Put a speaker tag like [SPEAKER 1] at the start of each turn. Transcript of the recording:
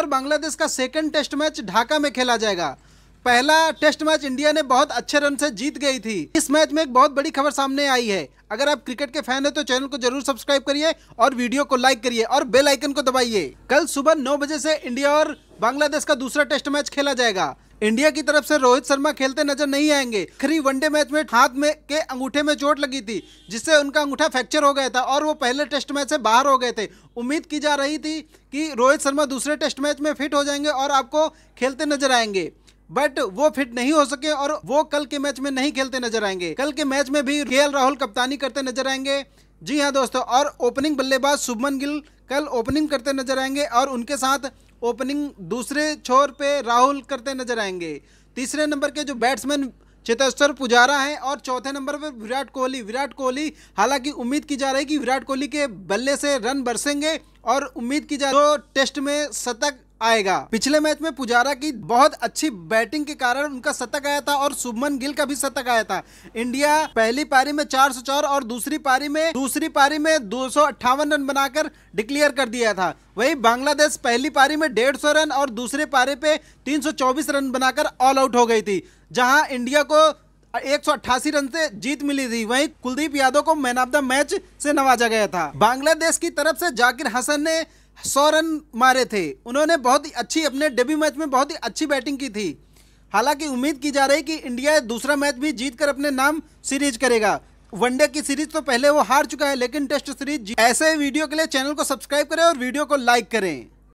[SPEAKER 1] और बांग्लादेश का second test match Dhaka में खेला जाएगा पहला टेस्ट मैच इंडिया ने बहुत अच्छे रन से जीत गई थी इस मैच में एक बहुत बड़ी खबर सामने आई है अगर आप क्रिकेट के फैन है तो चैनल को जरूर सब्सक्राइब करिए और वीडियो को लाइक करिए और बेल आइकन को दबाइए कल सुबह नौ बजे से इंडिया और बांग्लादेश का दूसरा टेस्ट मैच खेला जाएगा इंडिया की तरफ से रोहित शर्मा खेलते नजर नहीं आएंगे खरी वनडे मैच में हाथ में के अंगूठे में चोट लगी थी जिससे उनका अंगूठा फ्रैक्चर हो गया था और वो पहले टेस्ट मैच से बाहर हो गए थे उम्मीद की जा रही थी कि रोहित शर्मा दूसरे टेस्ट मैच में फिट हो जाएंगे और आपको खेलते नजर आएंगे बट वो फिट नहीं हो सके और वो कल के मैच में नहीं खेलते नजर आएंगे कल के मैच में भी के राहुल कप्तानी करते नजर आएंगे जी हाँ दोस्तों और ओपनिंग बल्लेबाज शुभमन गिल कल ओपनिंग करते नजर आएंगे और उनके साथ ओपनिंग दूसरे छोर पे राहुल करते नजर आएंगे तीसरे नंबर के जो बैट्समैन चेतेश्वर पुजारा हैं और चौथे नंबर पर विराट कोहली विराट कोहली हालांकि उम्मीद की जा रही है कि विराट कोहली के बल्ले से रन बरसेंगे और उम्मीद की जा रही है तो टेस्ट में शतक आएगा पिछले मैच में पुजारा की बहुत अच्छी बैटिंग के कारण उनका शतक आया था और शुभमन गिल का भी शतक आया था इंडिया पहली पारी में चार सौ चार और दूसरी पारी में दूसरी पारी में दो रन बनाकर डिक्लेयर कर दिया था वही बांग्लादेश पहली पारी में डेढ़ सौ रन और दूसरे पारी पे तीन सौ चौबीस रन बनाकर ऑल आउट हो गई थी जहां इंडिया को अट्ठासी रन से जीत मिली थी वहीं कुलदीप यादव को मैन ऑफ द मैच से नवाजा गया था बांग्लादेश की तरफ से जाकिर हसन ने सौ रन मारे थे उन्होंने बहुत ही अच्छी अपने डेब्यू मैच में बहुत ही अच्छी बैटिंग की थी हालांकि उम्मीद की जा रही कि इंडिया दूसरा मैच भी जीत कर अपने नाम सीरीज करेगा वनडे की सीरीज तो पहले वो हार चुका है लेकिन टेस्ट सीरीज ऐसे वीडियो के लिए चैनल को सब्सक्राइब करें और वीडियो को लाइक करें